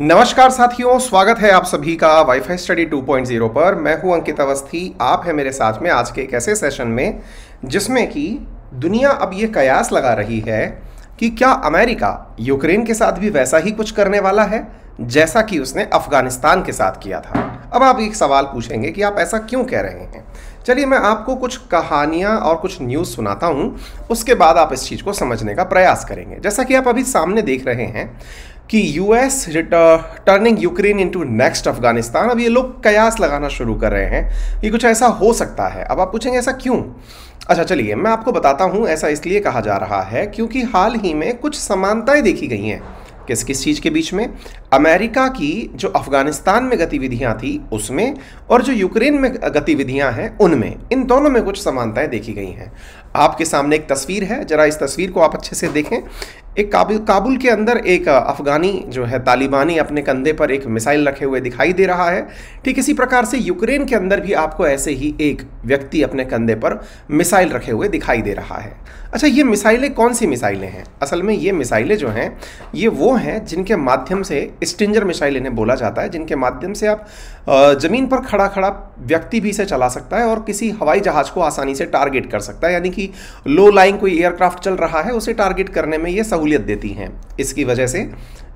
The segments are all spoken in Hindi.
नमस्कार साथियों स्वागत है आप सभी का वाईफाई स्टडी 2.0 पर मैं हूं अंकित अवस्थी आप हैं मेरे साथ में आज के एक ऐसे सेशन में जिसमें कि दुनिया अब ये कयास लगा रही है कि क्या अमेरिका यूक्रेन के साथ भी वैसा ही कुछ करने वाला है जैसा कि उसने अफगानिस्तान के साथ किया था अब आप एक सवाल पूछेंगे कि आप ऐसा क्यों कह रहे हैं चलिए मैं आपको कुछ कहानियाँ और कुछ न्यूज़ सुनाता हूँ उसके बाद आप इस चीज़ को समझने का प्रयास करेंगे जैसा कि आप अभी सामने देख रहे हैं कि US turning Ukraine into next Afghanistan अब ये लोग कयास लगाना शुरू कर रहे हैं कि कुछ ऐसा हो सकता है अब आप पूछेंगे ऐसा क्यों अच्छा चलिए मैं आपको बताता हूँ ऐसा इसलिए कहा जा रहा है क्योंकि हाल ही में कुछ समानताएं देखी गई हैं किस किस चीज़ के बीच में अमेरिका की जो अफगानिस्तान में गतिविधियां थी उसमें और जो यूक्रेन में गतिविधियां हैं उनमें इन दोनों में कुछ समानताएं देखी गई हैं आपके सामने एक तस्वीर है जरा इस तस्वीर को आप अच्छे से देखें एक काबुल काबुल के अंदर एक अफ़गानी जो है तालिबानी अपने कंधे पर एक मिसाइल रखे हुए दिखाई दे रहा है ठीक इसी प्रकार से यूक्रेन के अंदर भी आपको ऐसे ही एक व्यक्ति अपने कंधे पर मिसाइल रखे हुए दिखाई दे रहा है अच्छा ये मिसाइलें कौन सी मिसाइलें हैं असल में ये मिसाइलें जो हैं ये वो हैं जिनके माध्यम से स्टिंजर मिसाइल इन्हें बोला जाता है जिनके माध्यम से आप ज़मीन पर खड़ा खड़ा व्यक्ति भी इसे चला सकता है और किसी हवाई जहाज़ को आसानी से टारगेट कर सकता है यानी कि लो लाइंग कोई एयरक्राफ्ट चल रहा है उसे टारगेट करने में ये सहूलियत सहूलियत देती हैं इसकी वजह से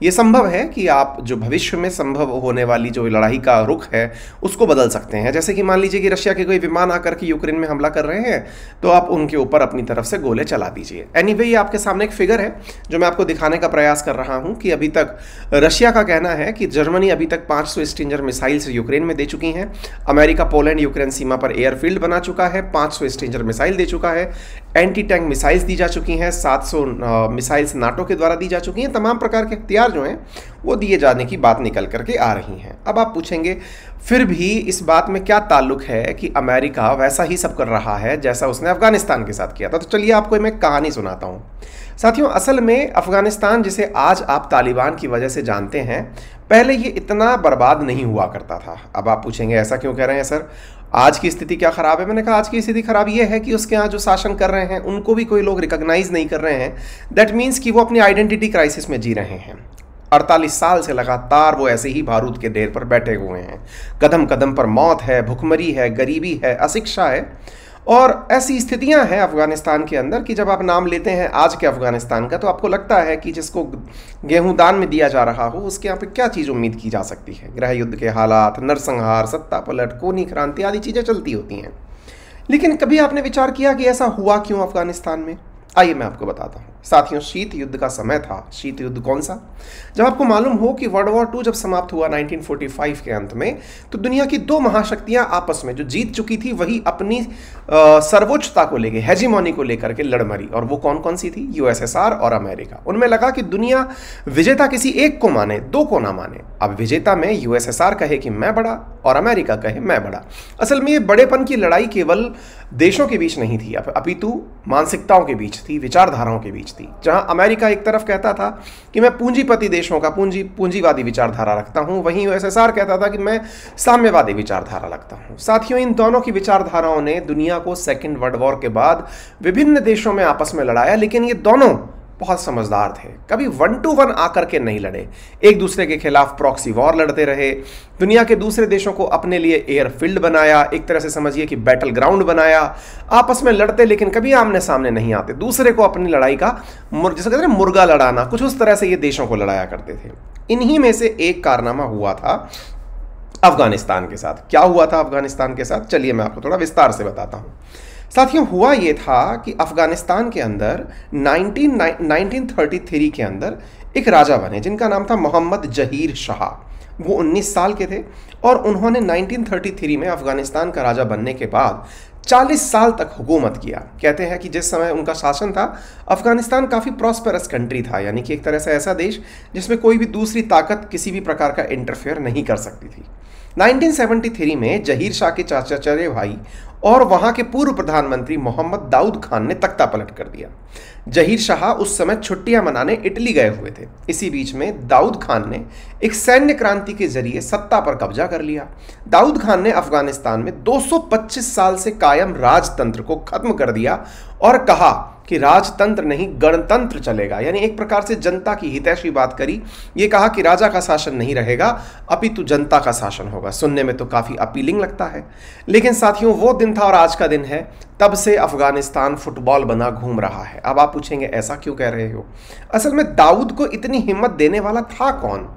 ये संभव है कि आप जो भविष्य में संभव होने वाली जो लड़ाई का रुख है उसको बदल सकते हैं जैसे कि मान लीजिए कि रशिया के कोई विमान आकर के यूक्रेन में हमला कर रहे हैं तो आप उनके ऊपर अपनी तरफ से गोले चला दीजिए एनी anyway, ये आपके सामने एक फिगर है जो मैं आपको दिखाने का प्रयास कर रहा हूँ कि अभी तक रशिया का कहना है कि जर्मनी अभी तक पाँच सौ स्टिंजर मिसाइल्स यूक्रेन में दे चुकी हैं अमेरिका पोलैंड यूक्रेन सीमा पर एयरफील्ड बना चुका है पाँच सौ स्टिंजर मिसाइल दे चुका है एंटी टैंक मिसाइल्स दी जा चुकी हैं 700 मिसाइल्स नाटो के द्वारा दी जा चुकी हैं तमाम प्रकार के हथियार जो हैं वो दिए जाने की बात निकल करके आ रही हैं अब आप पूछेंगे फिर भी इस बात में क्या ताल्लुक है कि अमेरिका वैसा ही सब कर रहा है जैसा उसने अफगानिस्तान के साथ किया था तो चलिए आपको मैं कहानी सुनाता हूँ साथियों असल में अफगानिस्तान जिसे आज आप तालिबान की वजह से जानते हैं पहले ये इतना बर्बाद नहीं हुआ करता था अब आप पूछेंगे ऐसा क्यों कह रहे हैं सर आज की स्थिति क्या खराब है मैंने कहा आज की स्थिति खराब यह है कि उसके यहाँ जो शासन कर रहे हैं उनको भी कोई लोग रिकॉग्नाइज नहीं कर रहे हैं दैट मीन्स कि वो अपनी आइडेंटिटी क्राइसिस में जी रहे हैं 48 साल से लगातार वो ऐसे ही बारूद के ढेर पर बैठे हुए हैं कदम कदम पर मौत है भुखमरी है गरीबी है अशिक्षा है और ऐसी स्थितियां हैं अफ़गानिस्तान के अंदर कि जब आप नाम लेते हैं आज के अफ़गानिस्तान का तो आपको लगता है कि जिसको गेहूं दान में दिया जा रहा हो उसके यहाँ पे क्या चीज़ उम्मीद की जा सकती है गृह युद्ध के हालात नरसंहार सत्ता पलट कोनी क्रांति आदि चीज़ें चलती होती हैं लेकिन कभी आपने विचार किया कि ऐसा हुआ क्यों अफ़गानिस्तान में आइए मैं आपको बताता हूँ साथियों शीत युद्ध का समय था शीत युद्ध कौन सा जब आपको मालूम हो कि वर्ल्ड वॉर टू जब समाप्त हुआ 1945 के अंत में तो दुनिया की दो महाशक्तियां आपस में जो जीत चुकी थी वही अपनी सर्वोच्चता को लेके हेजिमोनी को लेकर के लड़ मरी और वो कौन कौन सी थी यूएसएसआर और अमेरिका उनमें लगा कि दुनिया विजेता किसी एक को माने दो को ना माने अब विजेता में यूएसएसआर कहे कि मैं बड़ा और अमेरिका कहे मैं बड़ा असल में ये बड़ेपन की लड़ाई केवल देशों के बीच नहीं थी अपितु मानसिकताओं के बीच थी विचारधाराओं के बीच थी जहां अमेरिका एक तरफ कहता था कि मैं पूंजीपति देशों का पूंजी पूंजीवादी विचारधारा रखता हूं वहीं यूएसएसआर कहता था कि मैं साम्यवादी विचारधारा रखता हूं साथियों इन दोनों की विचारधाराओं ने दुनिया को सेकेंड वर्ल्ड वॉर के बाद विभिन्न देशों में आपस में लड़ाया लेकिन ये दोनों बहुत समझदार थे कभी वन टू वन आकर के नहीं लड़े एक दूसरे के खिलाफ प्रॉक्सी वॉर लड़ते रहे दुनिया के दूसरे देशों को अपने लिए एयरफील्ड बनाया एक तरह से समझिए कि बैटल ग्राउंड बनाया आपस में लड़ते लेकिन कभी आमने सामने नहीं आते दूसरे को अपनी लड़ाई का जैसे कहते हैं मुर्गा लड़ाना कुछ उस तरह से ये देशों को लड़ाया करते थे इन्हीं में से एक कारनामा हुआ था अफगानिस्तान के साथ क्या हुआ था अफगानिस्तान के साथ चलिए मैं आपको थोड़ा विस्तार से बताता हूँ साथियों हुआ ये था कि अफ़गानिस्तान के अंदर 19 1933 के अंदर एक राजा बने जिनका नाम था मोहम्मद जहीर शाह वो 19 साल के थे और उन्होंने 1933 में अफ़गानिस्तान का राजा बनने के बाद 40 साल तक हुकूमत किया कहते हैं कि जिस समय उनका शासन था अफ़गानिस्तान काफ़ी प्रॉस्परस कंट्री था यानी कि एक तरह से ऐसा देश जिसमें कोई भी दूसरी ताकत किसी भी प्रकार का इंटरफेयर नहीं कर सकती थी 1973 में जहीर शाह के चाचा भाई और वहां के पूर्व प्रधानमंत्री मोहम्मद दाऊद खान ने तख्ता पलट कर दिया जहीर शाह उस समय छुट्टियां मनाने इटली गए हुए थे इसी बीच में दाऊद खान ने एक सैन्य क्रांति के जरिए सत्ता पर कब्जा कर लिया दाऊद खान ने अफगानिस्तान में 225 साल से कायम राजतंत्र को खत्म कर दिया और कहा कि राजतंत्र नहीं गणतंत्र चलेगा यानी एक प्रकार से जनता की हितैषी बात करी ये कहा कि राजा का शासन नहीं रहेगा अपितु जनता का शासन होगा सुनने में तो काफ़ी अपीलिंग लगता है लेकिन साथियों वो दिन था और आज का दिन है तब से अफगानिस्तान फुटबॉल बना घूम रहा है अब आप पूछेंगे ऐसा क्यों कह रहे हो असल में दाऊद को इतनी हिम्मत देने वाला था कौन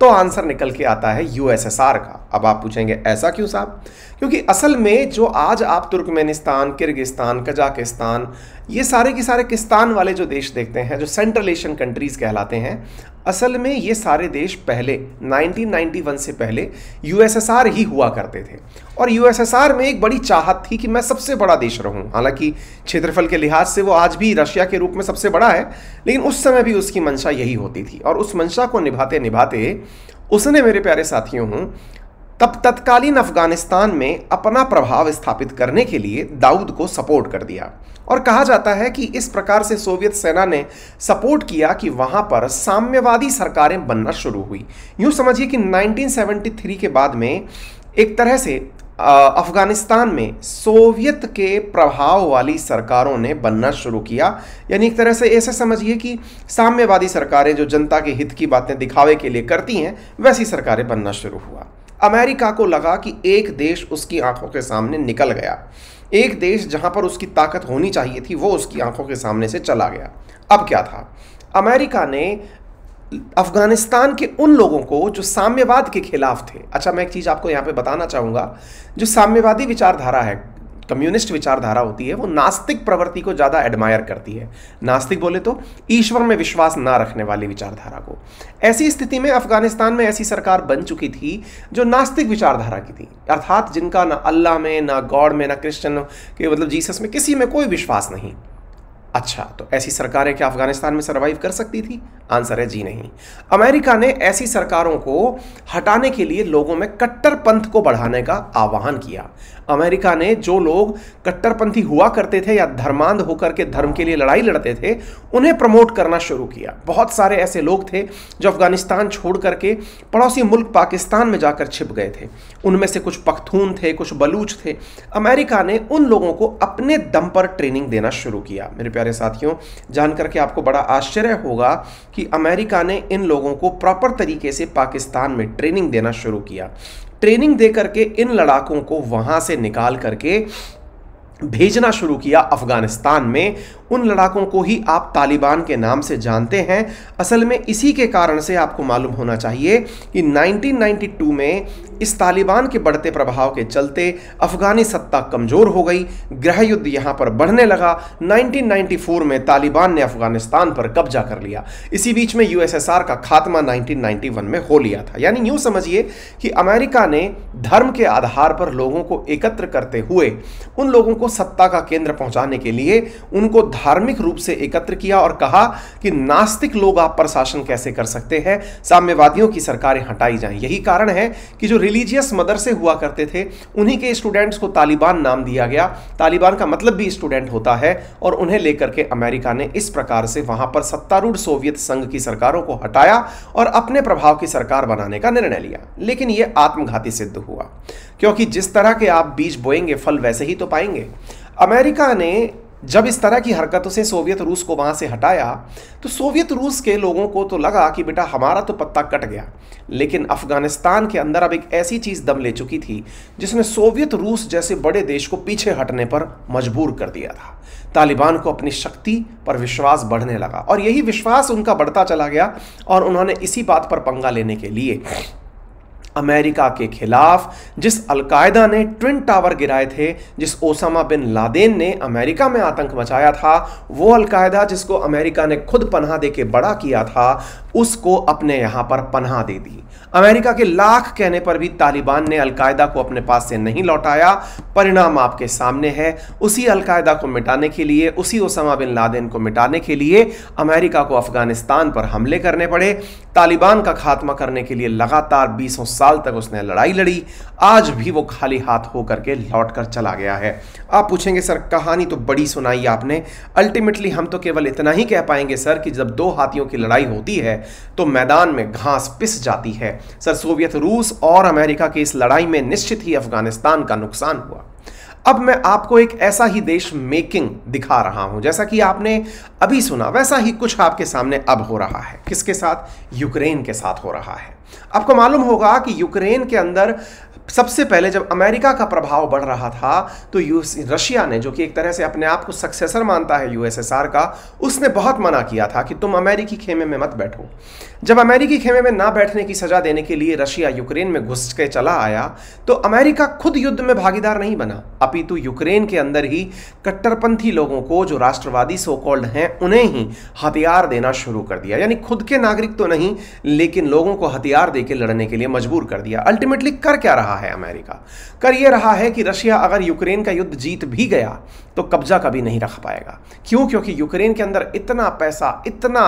तो आंसर निकल के आता है यूएसएसआर का अब आप पूछेंगे ऐसा क्यों साहब क्योंकि असल में जो आज आप तुर्कमेनिस्तान किर्गिस्तान कजाकिस्तान ये सारे के सारे किस्तान वाले जो देश देखते हैं जो सेंट्रल एशियन कंट्रीज़ कहलाते हैं असल में ये सारे देश पहले 1991 से पहले यूएसएसआर ही हुआ करते थे और यूएसएसआर में एक बड़ी चाहत थी कि मैं सबसे बड़ा देश रहूं हालांकि क्षेत्रफल के लिहाज से वो आज भी रशिया के रूप में सबसे बड़ा है लेकिन उस समय भी उसकी मंशा यही होती थी और उस मंशा को निभाते निभाते उसने मेरे प्यारे साथियों हूँ तब तत्कालीन अफगानिस्तान में अपना प्रभाव स्थापित करने के लिए दाऊद को सपोर्ट कर दिया और कहा जाता है कि इस प्रकार से सोवियत सेना ने सपोर्ट किया कि वहाँ पर साम्यवादी सरकारें बनना शुरू हुई यूँ समझिए कि 1973 के बाद में एक तरह से अफगानिस्तान में सोवियत के प्रभाव वाली सरकारों ने बनना शुरू किया यानी एक तरह से ऐसे समझिए कि साम्यवादी सरकारें जो जनता के हित की बातें दिखावे के लिए करती हैं वैसी सरकारें बनना शुरू हुआ अमेरिका को लगा कि एक देश उसकी आंखों के सामने निकल गया एक देश जहां पर उसकी ताकत होनी चाहिए थी वो उसकी आंखों के सामने से चला गया अब क्या था अमेरिका ने अफगानिस्तान के उन लोगों को जो साम्यवाद के खिलाफ थे अच्छा मैं एक चीज़ आपको यहाँ पे बताना चाहूँगा जो साम्यवादी विचारधारा है कम्युनिस्ट विचारधारा होती है वो नास्तिक प्रवृत्ति को ज़्यादा एडमायर करती है नास्तिक बोले तो ईश्वर में विश्वास ना रखने वाली विचारधारा को ऐसी स्थिति में अफगानिस्तान में ऐसी सरकार बन चुकी थी जो नास्तिक विचारधारा की थी अर्थात जिनका ना अल्लाह में ना गॉड में ना क्रिश्चन के मतलब जीसस में किसी में कोई विश्वास नहीं अच्छा तो ऐसी सरकारें क्या अफगानिस्तान में सर्वाइव कर सकती थी आंसर है जी नहीं अमेरिका ने ऐसी सरकारों को हटाने के लिए लोगों में कट्टर पंथ को बढ़ाने का आह्वान किया अमेरिका ने जो लोग कट्टरपंथी हुआ करते थे या धर्मांध होकर के धर्म के लिए लड़ाई लड़ते थे उन्हें प्रमोट करना शुरू किया बहुत सारे ऐसे लोग थे जो अफगानिस्तान छोड़ करके पड़ोसी मुल्क पाकिस्तान में जाकर छिप गए थे उनमें से कुछ पख्तून थे कुछ बलूच थे अमेरिका ने उन लोगों को अपने दम पर ट्रेनिंग देना शुरू किया मेरे प्यारे साथियों जान करके आपको बड़ा आश्चर्य होगा कि अमेरिका ने इन लोगों को प्रॉपर तरीके से पाकिस्तान में ट्रेनिंग देना शुरू किया ट्रेनिंग दे करके इन लड़ाकों को वहां से निकाल करके भेजना शुरू किया अफगानिस्तान में उन लड़ाकों को ही आप तालिबान के नाम से जानते हैं असल में इसी के कारण से आपको मालूम होना चाहिए कि 1992 में इस तालिबान के बढ़ते प्रभाव के चलते अफगानी सत्ता कमज़ोर हो गई गृह युद्ध यहाँ पर बढ़ने लगा 1994 में तालिबान ने अफगानिस्तान पर कब्जा कर लिया इसी बीच में यूएसएसआर का खात्मा 1991 में हो लिया था यानी यूँ समझिए कि अमेरिका ने धर्म के आधार पर लोगों को एकत्र करते हुए उन लोगों को सत्ता का केंद्र पहुँचाने के लिए उनको धार्मिक रूप से एकत्र किया और कहा कि नास्तिक लोग आप पर शासन कैसे कर सकते हैं साम्यवादियों की सरकारें हटाई जाएं यही कारण है कि जो रिलीजियस मदरसे हुआ करते थे उन्हीं के स्टूडेंट्स को तालिबान नाम दिया गया तालिबान का मतलब भी स्टूडेंट होता है और उन्हें लेकर के अमेरिका ने इस प्रकार से वहां पर सत्तारूढ़ सोवियत संघ की सरकारों को हटाया और अपने प्रभाव की सरकार बनाने का निर्णय लिया लेकिन यह आत्मघाती सिद्ध हुआ क्योंकि जिस तरह के आप बीज बोएंगे फल वैसे ही तो पाएंगे अमेरिका ने जब इस तरह की हरकतों से सोवियत रूस को वहाँ से हटाया तो सोवियत रूस के लोगों को तो लगा कि बेटा हमारा तो पत्ता कट गया लेकिन अफगानिस्तान के अंदर अब एक ऐसी चीज़ दम ले चुकी थी जिसने सोवियत रूस जैसे बड़े देश को पीछे हटने पर मजबूर कर दिया था तालिबान को अपनी शक्ति पर विश्वास बढ़ने लगा और यही विश्वास उनका बढ़ता चला गया और उन्होंने इसी बात पर पंगा लेने के लिए अमेरिका के खिलाफ जिस अलकायदा ने ट्विन टावर गिराए थे जिस ओसामा बिन लादेन ने अमेरिका में आतंक मचाया था वो अलकायदा जिसको अमेरिका ने खुद पनाह दे के बड़ा किया था उसको अपने यहाँ पर पनाह दे दी अमेरिका के लाख कहने पर भी तालिबान ने अलकायदा को अपने पास से नहीं लौटाया परिणाम आपके सामने है उसी अलकायदा को मिटाने के लिए उसी ओसामा बिन लादेन को मिटाने के लिए अमेरिका को अफगानिस्तान पर हमले करने पड़े तालिबान का खात्मा करने के लिए लगातार बीसों साल तक उसने लड़ाई लड़ी आज भी वो खाली हाथ होकर के लौट कर चला गया है आप पूछेंगे सर कहानी तो बड़ी सुनाई आपने अल्टीमेटली हम तो केवल इतना ही कह पाएंगे सर कि जब दो हाथियों की लड़ाई होती है तो मैदान में घास पिस जाती है सर सोवियत रूस और अमेरिका की इस लड़ाई में निश्चित ही अफगानिस्तान का नुकसान हुआ अब मैं आपको एक ऐसा ही देश मेकिंग दिखा रहा हूं जैसा कि आपने अभी सुना वैसा ही कुछ आपके सामने अब हो रहा है किसके साथ यूक्रेन के साथ हो रहा है आपको मालूम होगा कि यूक्रेन के अंदर सबसे पहले जब अमेरिका का प्रभाव बढ़ रहा था तो यूएस रशिया ने जो कि एक तरह से अपने आप को सक्सेसर मानता है यूएसएसआर का उसने बहुत मना किया था कि तुम अमेरिकी खेमे में मत बैठो जब अमेरिकी खेमे में ना बैठने की सज़ा देने के लिए रशिया यूक्रेन में घुस के चला आया तो अमेरिका खुद युद्ध में भागीदार नहीं बना आप अपितु यूक्रेन के अंदर ही कट्टरपंथी लोगों को जो राष्ट्रवादी सो कॉल्ड हैं उन्हें ही हथियार देना शुरू कर दिया यानी खुद के नागरिक तो नहीं लेकिन लोगों को हथियार देकर लड़ने के लिए मजबूर कर दिया अल्टीमेटली कर क्या रहा है अमेरिका कर यह रहा है कि रशिया अगर यूक्रेन का युद्ध जीत भी गया तो कब्जा कभी नहीं रख पाएगा क्यों क्योंकि यूक्रेन के अंदर इतना पैसा इतना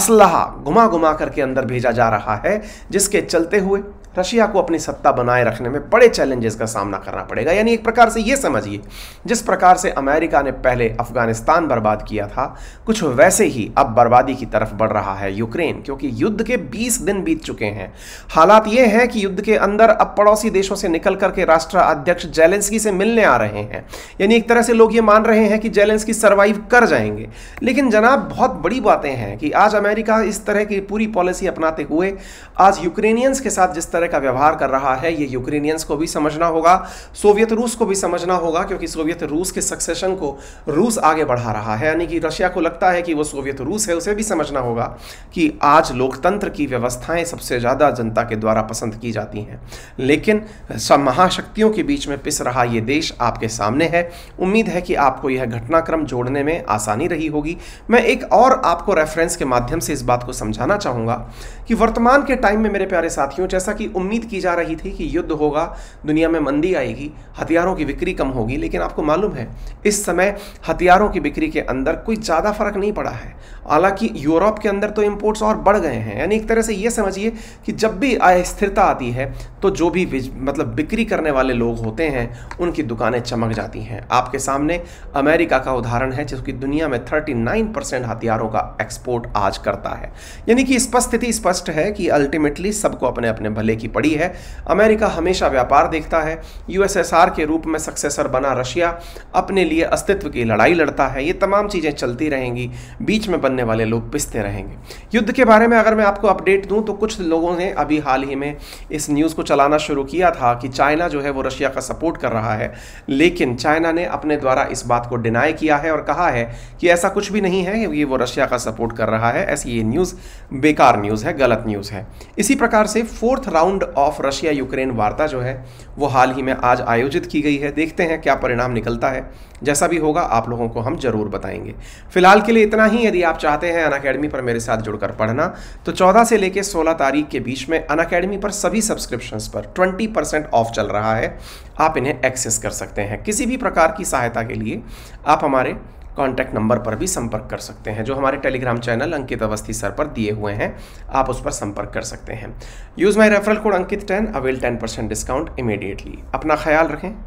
असलहा घुमा घुमा करके अंदर भेजा जा रहा है जिसके चलते हुए रशिया को अपनी सत्ता बनाए रखने में बड़े चैलेंजेस का सामना करना पड़ेगा यानी एक प्रकार से ये समझिए जिस प्रकार से अमेरिका ने पहले अफगानिस्तान बर्बाद किया था कुछ वैसे ही अब बर्बादी की तरफ बढ़ रहा है यूक्रेन क्योंकि युद्ध के 20 दिन बीत चुके हैं हालात ये हैं कि युद्ध के अंदर अब पड़ोसी देशों से निकल करके राष्ट्र अध्यक्ष जेलेंसकी से मिलने आ रहे हैं यानी एक तरह से लोग ये मान रहे हैं कि जेलेंसकी सर्वाइव कर जाएंगे लेकिन जनाब बहुत बड़ी बातें हैं कि आज अमेरिका इस तरह की पूरी पॉलिसी अपनाते हुए आज यूक्रेनियंस के साथ जिस तरह तरह का व्यवहार कर रहा है ये यूक्रेनियंस को भी समझना होगा सोवियत रूस को भी समझना होगा क्योंकि सोवियत रूस के सक्सेशन को रूस आगे बढ़ा रहा है यानी कि रशिया को लगता है कि वो सोवियत रूस है उसे भी समझना होगा कि आज लोकतंत्र की व्यवस्थाएं सबसे ज़्यादा जनता के द्वारा पसंद की जाती हैं लेकिन सब महाशक्तियों के बीच में पिस रहा ये देश आपके सामने है उम्मीद है कि आपको यह घटनाक्रम जोड़ने में आसानी रही होगी मैं एक और आपको रेफरेंस के माध्यम से इस बात को समझाना चाहूँगा कि वर्तमान के टाइम में मेरे प्यारे साथियों जैसा कि उम्मीद की जा रही थी कि युद्ध होगा दुनिया में मंदी आएगी हथियारों की बिक्री कम होगी लेकिन आपको मालूम है इस समय हथियारों की बिक्री के अंदर कोई ज़्यादा फ़र्क नहीं पड़ा है हालांकि यूरोप के अंदर तो इम्पोर्ट्स और बढ़ गए हैं यानी एक तरह से ये समझिए कि जब भी अस्थिरता आती है तो जो भी मतलब बिक्री करने वाले लोग होते हैं उनकी दुकानें चमक जाती हैं आपके सामने अमेरिका का उदाहरण है जिसकी दुनिया में थर्टी परसेंट हथियारों का एक्सपोर्ट आज करता है यानी कि स्पष्ट स्थिति स्पष्ट है कि अल्टीमेटली सबको अपने अपने भले की की पड़ी है अमेरिका हमेशा व्यापार देखता है यूएसएसआर के रूप में सक्सेसर बना रशिया अपने लिए अस्तित्व की लड़ाई लड़ता है ये तमाम चीज़ें चलती रहेंगी बीच में बनने वाले लोग पिसते रहेंगे युद्ध के बारे में अगर मैं आपको अपडेट दूँ तो कुछ लोगों ने अभी हाल ही में इस न्यूज़ को चलाना शुरू किया था कि चाइना जो है वो रशिया का सपोर्ट कर रहा है लेकिन चाइना ने अपने द्वारा इस बात को डिनाई किया है और कहा है कि ऐसा कुछ भी नहीं है ये वो रशिया का सपोर्ट कर रहा है ऐसी ये न्यूज़ बेकार न्यूज़ है गलत न्यूज़ है इसी प्रकार से fourth round round of Russia Ukraine वार्ता जो है वो हाल ही में आज आयोजित की गई है देखते हैं क्या परिणाम निकलता है जैसा भी होगा आप लोगों को हम जरूर बताएंगे फिलहाल के लिए इतना ही यदि आप चाहते हैं अन अकेडमी पर मेरे साथ जुड़कर पढ़ना तो 14 से लेकर 16 तारीख के बीच में अन अकेडमी पर सभी सब्सक्रिप्शन पर 20 परसेंट ऑफ चल रहा है आप इन्हें एक्सेस कर सकते हैं किसी भी प्रकार की सहायता के लिए आप हमारे कॉन्टैक्ट नंबर पर भी संपर्क कर सकते हैं जो हमारे Telegram channel Ankit Awasthi sir पर दिए हुए हैं आप उस पर संपर्क कर सकते हैं use my referral code Ankit ten avail ten percent discount immediately अपना ख्याल रखें